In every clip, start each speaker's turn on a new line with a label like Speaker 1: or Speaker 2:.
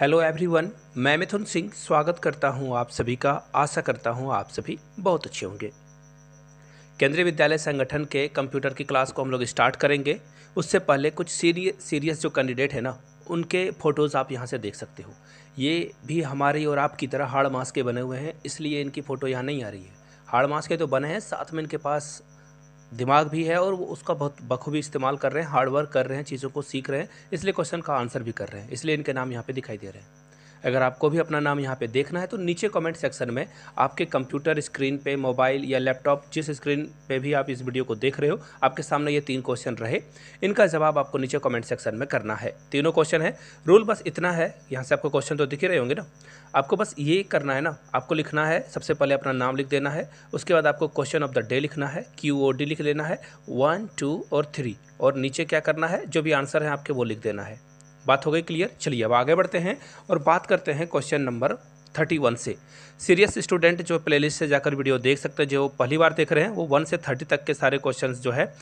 Speaker 1: hello everyone मैं मिथुन सिंह स्वागत करता हूं आप सभी का आशा करता हूं आप सभी बहुत अच्छे होंगे केंद्रीय विद्यालय संगठन के कंप्यूटर की क्लास को हम लोग स्टार्ट करेंगे उससे पहले कुछ सीरिय सीरियस जो कैंडिडेट है ना उनके फ़ोटोज़ आप यहाँ से देख सकते हो ये भी हमारी और आपकी तरह हाड़ मास के बने हुए हैं इसलिए इनकी फ़ोटो यहाँ नहीं आ रही है हाड़ मास के तो बने हैं साथ में इनके पास दिमाग भी है और वो उसका बहुत बखूबी इस्तेमाल कर रहे हैं हार्ड वर्क कर रहे हैं चीज़ों को सीख रहे हैं इसलिए क्वेश्चन का आंसर भी कर रहे हैं इसलिए इनके नाम यहाँ पे दिखाई दे रहे हैं अगर आपको भी अपना नाम यहाँ पे देखना है तो नीचे कमेंट सेक्शन में आपके कंप्यूटर स्क्रीन पे मोबाइल या लैपटॉप जिस स्क्रीन पे भी आप इस वीडियो को देख रहे हो आपके सामने ये तीन क्वेश्चन रहे इनका जवाब आपको नीचे कमेंट सेक्शन में करना है तीनों क्वेश्चन है रूल बस इतना है यहाँ से आपको क्वेश्चन तो दिख ही रहे होंगे ना आपको बस ये करना है ना आपको लिखना है सबसे पहले अपना नाम लिख देना है उसके बाद आपको क्वेश्चन ऑफ द डे लिखना है क्यू ओ डी लिख लेना है वन टू और थ्री और नीचे क्या करना है जो भी आंसर है आपके वो लिख देना है बात हो गई क्लियर चलिए अब आगे बढ़ते हैं और बात करते हैं क्वेश्चन नंबर थर्टी वन से सीरियस स्टूडेंट जो प्लेलिस्ट से जाकर वीडियो देख सकते हैं जो पहली बार देख रहे हैं वो वन से थर्टी तक के सारे क्वेश्चन जो है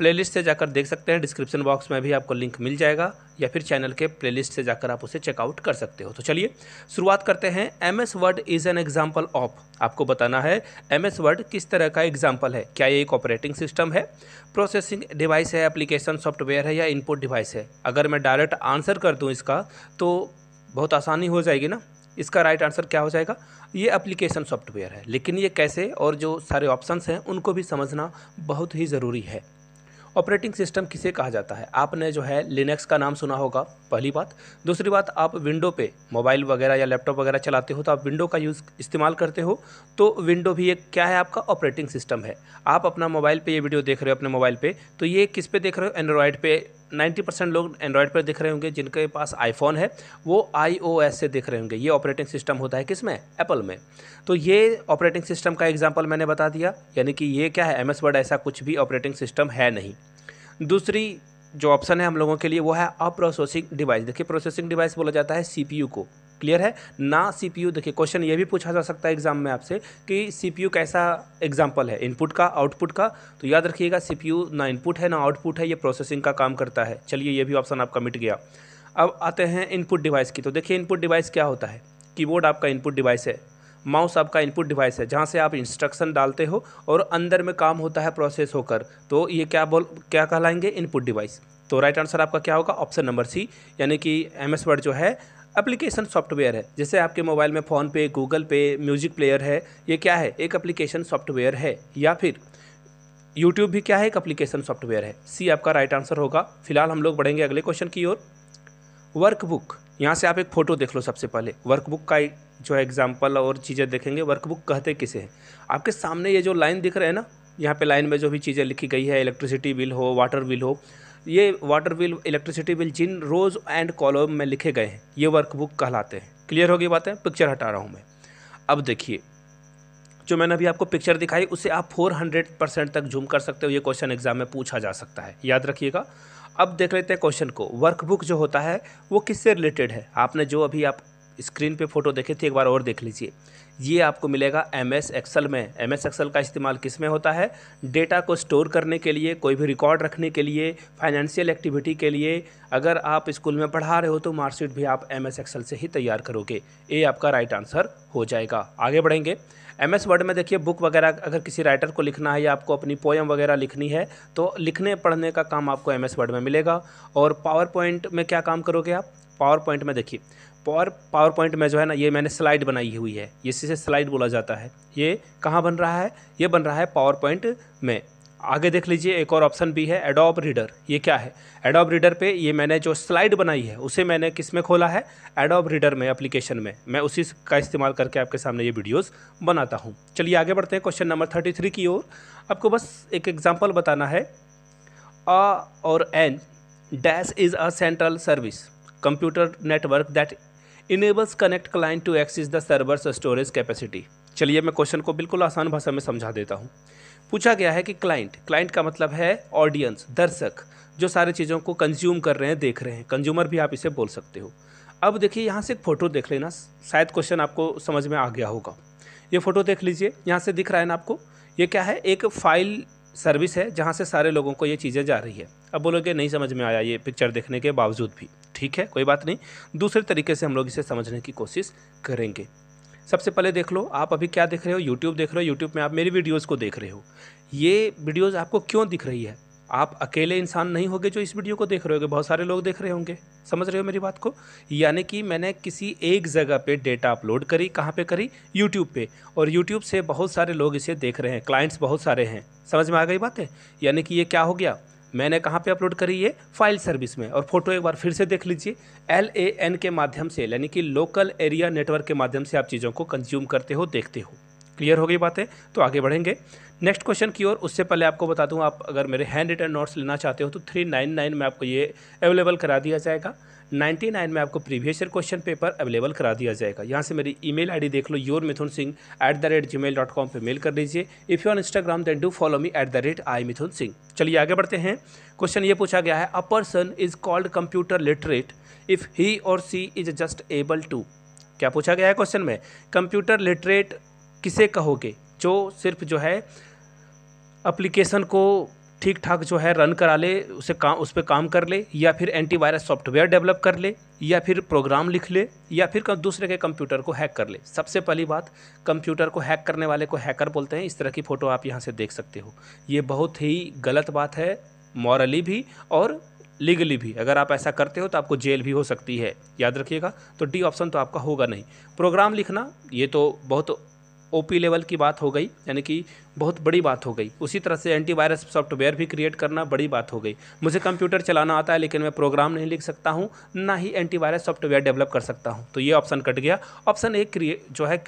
Speaker 1: प्लेलिस्ट से जाकर देख सकते हैं डिस्क्रिप्शन बॉक्स में भी आपको लिंक मिल जाएगा या फिर चैनल के प्लेलिस्ट से जाकर आप उसे चेकआउट कर सकते हो तो चलिए शुरुआत करते हैं M S Word is an example of आपको बताना है एम एस वर्ड किस तरह का एग्जाम्पल है क्या ये एक ऑपरेटिंग सिस्टम है प्रोसेसिंग डिवाइस है एप्लीकेशन सॉफ्टवेयर है या इनपुट डिवाइस है अगर मैं डायरेक्ट आंसर कर दूँ इसका तो बहुत आसानी हो जाएगी ना इसका राइट आंसर क्या हो जाएगा ये एप्लीकेशन सॉफ्टवेयर है लेकिन ये कैसे और जो सारे ऑप्शंस हैं उनको भी समझना बहुत ही ज़रूरी है ऑपरेटिंग सिस्टम किसे कहा जाता है आपने जो है लिनक्स का नाम सुना होगा पहली बात दूसरी बात आप विंडो पे मोबाइल वगैरह या लैपटॉप वगैरह चलाते हो तो आप विंडो का यूज़ इस्तेमाल करते हो तो विंडो भी एक क्या है आपका ऑपरेटिंग सिस्टम है आप अपना मोबाइल पर ये वीडियो देख रहे हो अपने मोबाइल पर तो ये किस पे देख रहे हो एंड्रॉयड पे 90 परसेंट लोग एंड्रॉयड पर दिख रहे होंगे जिनके पास आईफोन है वो आईओएस से दिख रहे होंगे ये ऑपरेटिंग सिस्टम होता है किस में एप्पल में तो ये ऑपरेटिंग सिस्टम का एग्जाम्पल मैंने बता दिया यानी कि ये क्या है एम वर्ड ऐसा कुछ भी ऑपरेटिंग सिस्टम है नहीं दूसरी जो ऑप्शन है हम लोगों के लिए वो है अप्रोसेसिंग डिवाइस देखिए प्रोसेसिंग डिवाइस बोला जाता है सी को क्लियर है ना सीपीयू देखिए क्वेश्चन ये भी पूछा जा सकता है एग्जाम में आपसे कि सीपीयू कैसा एग्जाम्पल है इनपुट का आउटपुट का तो याद रखिएगा सीपीयू ना इनपुट है ना आउटपुट है ये प्रोसेसिंग का काम करता है चलिए ये भी ऑप्शन आपका मिट गया अब आते हैं इनपुट डिवाइस की तो देखिए इनपुट डिवाइस क्या होता है कीबोर्ड आपका इनपुट डिवाइस है माउस आपका इनपुट डिवाइस है जहाँ से आप इंस्ट्रक्शन डालते हो और अंदर में काम होता है प्रोसेस होकर तो ये क्या बोल क्या कहलाएंगे इनपुट डिवाइस तो राइट आंसर आपका क्या होगा ऑप्शन नंबर सी यानी कि एम एस वर्ड जो है एप्लीकेशन सॉफ्टवेयर है जैसे आपके मोबाइल में फ़ोन पे गूगल पे म्यूजिक प्लेयर है ये क्या है एक एप्लीकेशन सॉफ्टवेयर है या फिर यूट्यूब भी क्या है एक एप्लीकेशन सॉफ्टवेयर है सी आपका राइट आंसर होगा फिलहाल हम लोग बढ़ेंगे अगले क्वेश्चन की ओर वर्कबुक यहाँ से आप एक फ़ोटो देख लो सबसे पहले वर्कबुक का जो है एग्जाम्पल और चीज़ें देखेंगे वर्कबुक कहते किसे हैं आपके सामने ये जो लाइन दिख रहे हैं ना यहाँ पे लाइन में जो भी चीज़ें लिखी गई है इलेक्ट्रिसिटी बिल हो वाटर बिल हो ये वाटर बिल इलेक्ट्रिसिटी बिल जिन रोज़ एंड कॉलम में लिखे गए हैं ये वर्कबुक कहलाते हैं क्लियर होगी बातें पिक्चर हटा रहा हूँ मैं अब देखिए जो मैंने अभी आपको पिक्चर दिखाई उसे आप 400 परसेंट तक झूम कर सकते हो ये क्वेश्चन एग्जाम में पूछा जा सकता है याद रखिएगा अब देख लेते हैं क्वेश्चन को वर्कबुक जो होता है वो किससे रिलेटेड है आपने जो अभी आप स्क्रीन पे फोटो देखे थे एक बार और देख लीजिए ये आपको मिलेगा एम एस एक्सल में एम एस एक्सल का इस्तेमाल किस में होता है डेटा को स्टोर करने के लिए कोई भी रिकॉर्ड रखने के लिए फाइनेंशियल एक्टिविटी के लिए अगर आप स्कूल में पढ़ा रहे हो तो मार्कशीट भी आप एम एस एक्सल से ही तैयार करोगे ये आपका राइट आंसर हो जाएगा आगे बढ़ेंगे एम एस वर्ड में देखिए बुक वगैरह अगर किसी राइटर को लिखना है या आपको अपनी पोएम वगैरह लिखनी है तो लिखने पढ़ने का काम आपको एम एस वर्ड में मिलेगा और पावर पॉइंट में क्या काम करोगे आप पावर पॉइंट में देखिए पावर पावर पॉइंट में जो है ना ये मैंने स्लाइड बनाई हुई है इसी स्लाइड बोला जाता है ये कहाँ बन रहा है ये बन रहा है पावर पॉइंट में आगे देख लीजिए एक और ऑप्शन भी है एडोब रीडर ये क्या है एडोब रीडर पे ये मैंने जो स्लाइड बनाई है उसे मैंने किस में खोला है एडोब रीडर में एप्लीकेशन में मैं उसी का इस्तेमाल करके आपके सामने ये वीडियोस बनाता हूँ चलिए आगे बढ़ते हैं क्वेश्चन नंबर थर्टी थ्री की ओर आपको बस एक एग्जाम्पल बताना है a or an dash is a central service computer network that enables connect client to access the servers storage capacity चलिए मैं क्वेश्चन को बिल्कुल आसान भाषा में समझा देता हूँ पूछा गया है कि क्लाइंट क्लाइंट का मतलब है ऑडियंस दर्शक जो सारी चीज़ों को कंज्यूम कर रहे हैं देख रहे हैं कंज्यूमर भी आप इसे बोल सकते हो अब देखिए यहाँ से एक फ़ोटो देख लेना शायद क्वेश्चन आपको समझ में आ गया होगा ये फ़ोटो देख लीजिए यहाँ से दिख रहा है ना आपको ये क्या है एक फाइल सर्विस है जहाँ से सारे लोगों को ये चीज़ें जा रही है अब बोलोगे नहीं समझ में आया ये पिक्चर देखने के बावजूद भी ठीक है कोई बात नहीं दूसरे तरीके से हम लोग इसे समझने की कोशिश करेंगे सबसे पहले देख लो आप अभी क्या देख रहे हो यूट्यूब देख रहे हो यूट्यूब में आप मेरी वीडियोज़ को देख रहे हो ये वीडियोज़ आपको क्यों दिख रही है आप अकेले इंसान नहीं होंगे जो इस वीडियो को देख रहे होंगे बहुत सारे लोग देख रहे होंगे समझ रहे हो मेरी बात को यानी कि मैंने किसी एक जगह पे डेटा अपलोड करी कहाँ पे करी यूट्यूब पे और यूट्यूब से बहुत सारे लोग इसे देख रहे हैं क्लाइंट्स बहुत सारे हैं समझ में आ गई बात है यानी कि ये क्या हो गया मैंने कहाँ पे अपलोड करी है फाइल सर्विस में और फोटो एक बार फिर से देख लीजिए एल ए एन के माध्यम से यानी कि लोकल एरिया नेटवर्क के माध्यम से आप चीज़ों को कंज्यूम करते हो देखते हो क्लियर हो गई बातें तो आगे बढ़ेंगे नेक्स्ट क्वेश्चन की ओर उससे पहले आपको बता दूं आप अगर मेरे हैंड रिटर्न नोट्स लेना चाहते हो तो थ्री नाइन नाइन में आपको ये अवेलेबल करा दिया जाएगा नाइन्टी नाइन में आपको previous year question paper available करा दिया जाएगा यहाँ से मेरी ईमेल आईडी देख लो your Mithun Singh at the rate Gmail dot com पर मेल कर लीजिए if you on Instagram then do follow me at the rate I Mithun Singh चलिए आगे बढ़ते हैं क्वेश्चन ये पूछा गया है a person is called computer literate if he or she is just able to क्या पूछा गया है क्वेश्चन में कंप्यूटर लिटरेट किसे कहोगे जो सिर्फ जो है अप्लीकेशन को ठीक ठाक जो है रन करा ले उसे काम उस पर काम कर ले या फिर एंटीवायरस सॉफ्टवेयर डेवलप कर ले या फिर प्रोग्राम लिख ले या फिर दूसरे के कंप्यूटर को हैक कर ले सबसे पहली बात कंप्यूटर को हैक करने वाले को हैकर बोलते हैं इस तरह की फ़ोटो आप यहाँ से देख सकते हो ये बहुत ही गलत बात है मॉरली भी और लीगली भी अगर आप ऐसा करते हो तो आपको जेल भी हो सकती है याद रखिएगा तो डी ऑप्शन तो आपका होगा नहीं प्रोग्राम लिखना ये तो बहुत ओपी लेवल की बात हो गई यानी कि बहुत बड़ी बात हो गई उसी तरह से एंटीवायरस सॉफ्टवेयर भी क्रिएट करना बड़ी बात हो गई मुझे कंप्यूटर चलाना आता है लेकिन मैं प्रोग्राम नहीं लिख सकता हूँ ना ही एंटीवायरस सॉफ्टवेयर डेवलप कर सकता हूँ तो ये ऑप्शन कट गया ऑप्शन एक क्रिएट जो है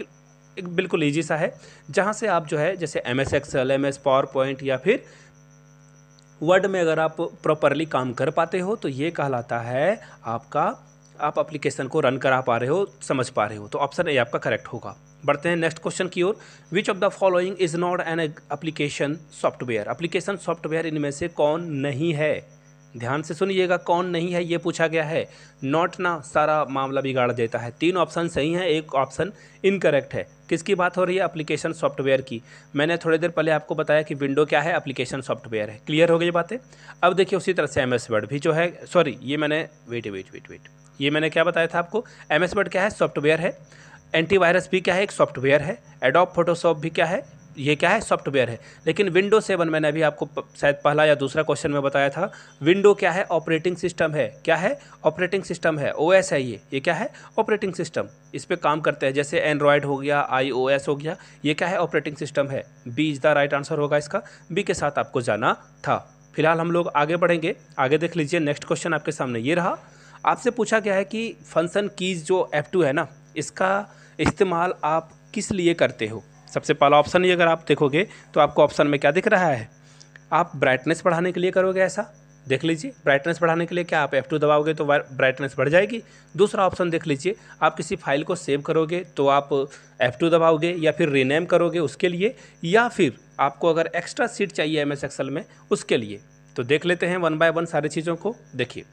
Speaker 1: एक बिल्कुल ईजी सा है जहाँ से आप जो है जैसे M S Excel M S PowerPoint या फिर वर्ड में अगर आप प्रॉपरली काम कर पाते हो तो ये कहलाता है आपका आप एप्लीकेशन को रन करा पा रहे हो समझ पा रहे हो तो ऑप्शन ए आपका करेक्ट होगा बढ़ते हैं नेक्स्ट क्वेश्चन की ओर which of the following is not an application software application software इनमें से कौन नहीं है ध्यान से सुनिएगा कौन नहीं है ये पूछा गया है नॉट ना सारा मामला बिगाड़ देता है तीन ऑप्शन सही हैं एक ऑप्शन इनकरेक्ट है किसकी बात हो रही है एप्लीकेशन सॉफ्टवेयर की मैंने थोड़ी देर पहले आपको बताया कि विंडो क्या है एप्लीकेशन सॉफ्टवेयर है क्लियर हो गई बातें अब देखिए उसी तरह से एम एस वर्ड भी जो है सॉरी ये मैंने वेट वेट वेट वेट ये मैंने क्या बताया था आपको एम एस वर्ड क्या है सॉफ्टवेयर है एंटीवायरस भी क्या है एक सॉफ्टवेयर है एडॉप फोटोशॉप भी क्या है ये क्या है सॉफ्टवेयर है लेकिन विंडो सेवन मैंने अभी आपको शायद पहला या दूसरा क्वेश्चन में बताया था विंडो क्या है ऑपरेटिंग सिस्टम है क्या है ऑपरेटिंग सिस्टम है ओ है ये ये क्या है ऑपरेटिंग सिस्टम इस पर काम करते हैं जैसे एंड्रॉयड हो गया आई हो गया ये क्या है ऑपरेटिंग सिस्टम है B is the right answer होगा इसका बी के साथ आपको जाना था फिलहाल हम लोग आगे बढ़ेंगे आगे देख लीजिए नेक्स्ट क्वेश्चन आपके सामने ये रहा आपसे पूछा गया है कि फंक्शन कीज़ जो एफ है ना इसका इस्तेमाल आप किस लिए करते हो सबसे पहला ऑप्शन ये अगर आप देखोगे तो आपको ऑप्शन में क्या दिख रहा है आप ब्राइटनेस बढ़ाने के लिए करोगे ऐसा देख लीजिए ब्राइटनेस बढ़ाने के लिए क्या आप F2 दबाओगे तो ब्राइटनेस बढ़ जाएगी दूसरा ऑप्शन देख लीजिए आप किसी फाइल को सेव करोगे तो आप F2 दबाओगे या फिर रीनेम करोगे उसके लिए या फिर आपको अगर एक्स्ट्रा सीट चाहिए एम एक्सेल में उसके लिए तो देख लेते हैं वन बाय वन सारी चीज़ों को देखिए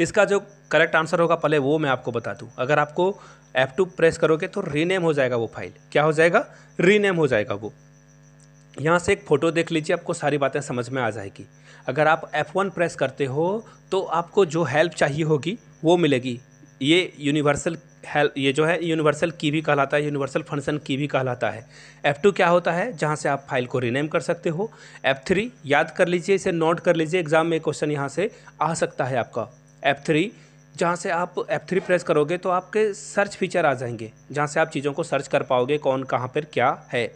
Speaker 1: इसका जो करेक्ट आंसर होगा पहले वो मैं आपको बता दूँ अगर आपको एफ टू प्रेस करोगे तो रीनेम हो जाएगा वो फाइल क्या हो जाएगा रीनेम हो जाएगा वो यहाँ से एक फ़ोटो देख लीजिए आपको सारी बातें समझ में आ जाएगी अगर आप F1 प्रेस करते हो तो आपको जो हेल्प चाहिए होगी वो मिलेगी ये यूनिवर्सल हेल्प ये जो है यूनिवर्सल की भी कहलाता है यूनिवर्सल फंक्शन की भी कहलाता है F2 क्या होता है जहाँ से आप फाइल को रीनेम कर सकते हो F3 याद कर लीजिए इसे नोट कर लीजिए एग्ज़ाम में क्वेश्चन यहाँ से आ सकता है आपका F3 जहाँ से आप F3 प्रेस करोगे तो आपके सर्च फीचर आ जाएंगे जहाँ से आप चीज़ों को सर्च कर पाओगे कौन कहाँ पर क्या है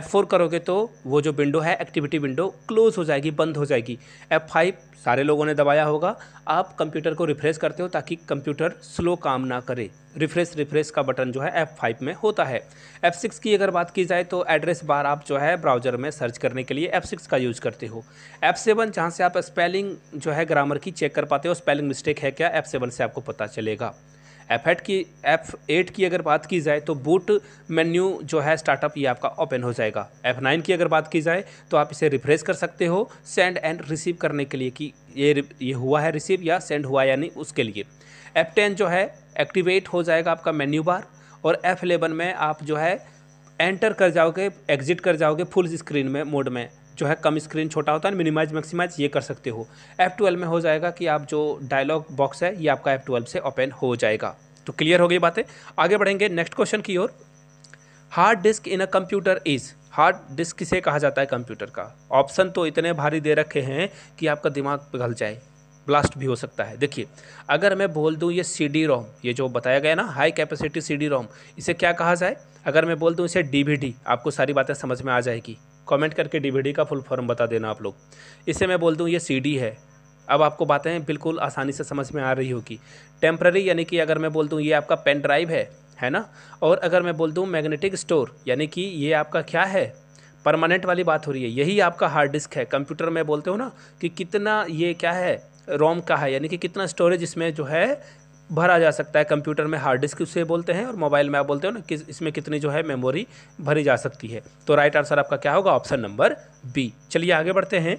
Speaker 1: F4 करोगे तो वो जो विंडो है एक्टिविटी विंडो क्लोज़ हो जाएगी बंद हो जाएगी F5 सारे लोगों ने दबाया होगा आप कंप्यूटर को रिफ़्रेश करते हो ताकि कंप्यूटर स्लो काम ना करे रिफ़्रेश रिफ़्रेश का बटन जो है फाइव में होता है सिक्स की अगर बात की जाए तो एड्रेस बार आप जो है ब्राउज़र में सर्च करने के लिए सिक्स का यूज़ करते हो सेवन जहाँ से आप स्पेलिंग जो है ग्रामर की चेक कर पाते हो स्पेलिंग मिस्टेक है क्या सेवन से से आपको पता चलेगा एफ एट की एफ एट की अगर बात की जाए तो बूट मेन्यू जो है स्टार्टअप ये आपका ओपन हो जाएगा एफ नाइन की अगर बात की जाए तो आप इसे रिफ्रेश कर सकते हो सेंड एंड रिसीव करने के लिए कि ये ये हुआ है रिसीव या सेंड हुआ या नहीं उसके लिए एफ टेन जो है एक्टिवेट हो जाएगा आपका मेन्यू बार और एफ एलेवन में आप जो है एंटर कर जाओगे एग्जिट कर जाओगे फुल स्क्रीन में मोड में जो है कम स्क्रीन छोटा होता है मिनिमाइज मैक्सिमाइज ये कर सकते हो एफ ट्वेल्व में हो जाएगा कि आप जो डायलॉग बॉक्स है ये आपका एफ ट्वेल्व से ओपन हो जाएगा तो क्लियर हो गई बातें आगे बढ़ेंगे नेक्स्ट क्वेश्चन की ओर hard disk in a computer is hard disk किसे कहा जाता है कंप्यूटर का ऑप्शन तो इतने भारी दे रखे हैं कि आपका दिमाग पिघल जाए ब्लास्ट भी हो सकता है देखिए अगर मैं बोल दूं ये सी डी रोम ये जो बताया गया ना high capacity C D ROM इसे क्या कहा जाए अगर मैं बोल दूं इसे डी आपको सारी बातें समझ में आ जाएगी कमेंट करके डीवीडी का फुल फॉर्म बता देना आप लोग इसे मैं बोल दूँ ये सीडी है अब आपको बातें बिल्कुल आसानी से समझ में आ रही होगी टेम्प्ररी यानी कि अगर मैं बोल दूँ ये आपका पेन ड्राइव है है ना और अगर मैं बोल दूँ मैग्नेटिक स्टोर यानी कि ये आपका क्या है परमानेंट वाली बात हो रही है यही आपका हार्ड डिस्क है कंप्यूटर में बोलते हो ना कि कितना ये क्या है रोम का है यानी कि कितना स्टोरेज इसमें जो है भरा जा सकता है कंप्यूटर में हार्ड डिस्क उसे बोलते हैं और मोबाइल में आप बोलते हो ना कि इसमें कितनी जो है मेमोरी भरी जा सकती है तो राइट आंसर आपका क्या होगा ऑप्शन नंबर बी चलिए आगे बढ़ते हैं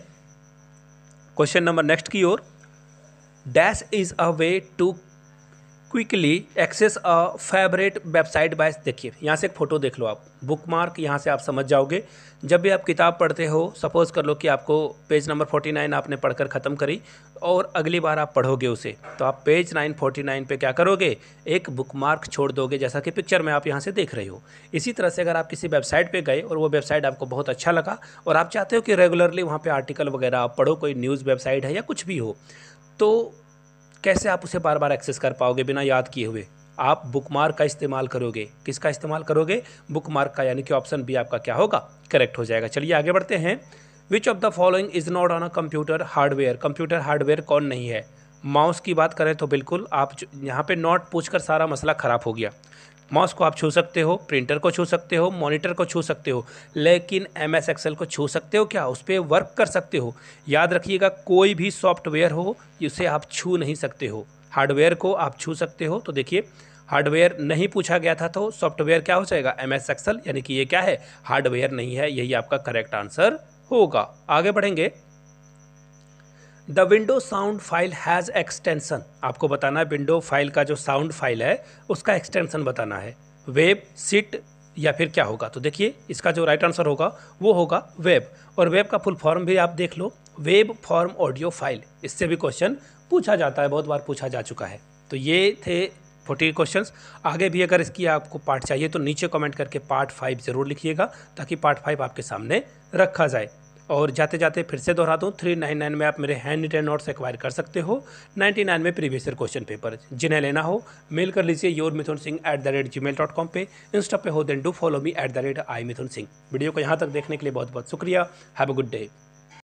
Speaker 1: क्वेश्चन नंबर नेक्स्ट की ओर dash is a way to quickly access a favourite website by देखिए यहाँ से एक फ़ोटो देख लो आप बुक मार्क यहाँ से आप समझ जाओगे जब भी आप किताब पढ़ते हो सपोज़ कर लो कि आपको पेज नंबर फोर्टी नाइन आपने पढ़कर ख़त्म करी और अगली बार आप पढ़ोगे उसे तो आप पेज नाइन फोर्टी नाइन पर क्या करोगे एक बुक मार्क छोड़ दोगे जैसा कि पिक्चर में आप यहाँ से देख रहे हो इसी तरह से अगर आप किसी वेबसाइट पर गए और वो वेबसाइट आपको बहुत अच्छा लगा और आप चाहते हो कि रेगुलरली वहाँ पर आर्टिकल वगैरह आप पढ़ो कोई न्यूज़ वेबसाइट है या कुछ भी हो तो कैसे आप उसे बार बार एक्सेस कर पाओगे बिना याद किए हुए आप बुक मार्क का इस्तेमाल करोगे किसका इस्तेमाल करोगे बुक मार्क का यानी कि ऑप्शन बी आपका क्या होगा करेक्ट हो जाएगा चलिए आगे बढ़ते हैं which of the following is not on a computer hardware computer hardware कौन नहीं है माउस की बात करें तो बिल्कुल आप यहाँ पे नॉट पूछकर सारा मसला ख़राब हो गया माउस को आप छू सकते हो प्रिंटर को छू सकते हो मॉनिटर को छू सकते हो लेकिन एम एस एक्सेल को छू सकते हो क्या उस पर वर्क कर सकते हो याद रखिएगा कोई भी सॉफ्टवेयर हो जिसे आप छू नहीं सकते हो हार्डवेयर को आप छू सकते हो तो देखिए हार्डवेयर नहीं पूछा गया था तो सॉफ्टवेयर क्या हो जाएगा एम एस एक्सेल यानी कि ये क्या है हार्डवेयर नहीं है यही आपका करेक्ट आंसर होगा आगे बढ़ेंगे the window sound file has extension आपको बताना है विंडो फाइल का जो साउंड फाइल है उसका एक्सटेंसन बताना है वेब सिट या फिर क्या होगा तो देखिए इसका जो राइट आंसर होगा वो होगा वेब और वेब का फुल फॉर्म भी आप देख लो वेब फॉर्म ऑडियो फाइल इससे भी क्वेश्चन पूछा जाता है बहुत बार पूछा जा चुका है तो ये थे फोर्टी क्वेश्चंस आगे भी अगर इसकी आपको पार्ट चाहिए तो नीचे कमेंट करके पार्ट फाइव ज़रूर लिखिएगा ताकि पार्ट फाइव आपके सामने रखा जाए और जाते जाते फिर से दोहरा दूँ थ्री नाइन नाइन में आप मेरे हैंड रिटर्न नोट्स एक्वायर कर सकते हो नाइन्टी नाइन में प्रीवियस ईयर क्वेश्चन पेपर जिन्हें लेना हो मेल कर लीजिए your Mithun Singh at the rate Gmail dot com पर इंस्टा पे हो then do follow me at the rate I Mithun Singh video को यहाँ तक देखने के लिए बहुत बहुत शुक्रिया हैव अ गुड डे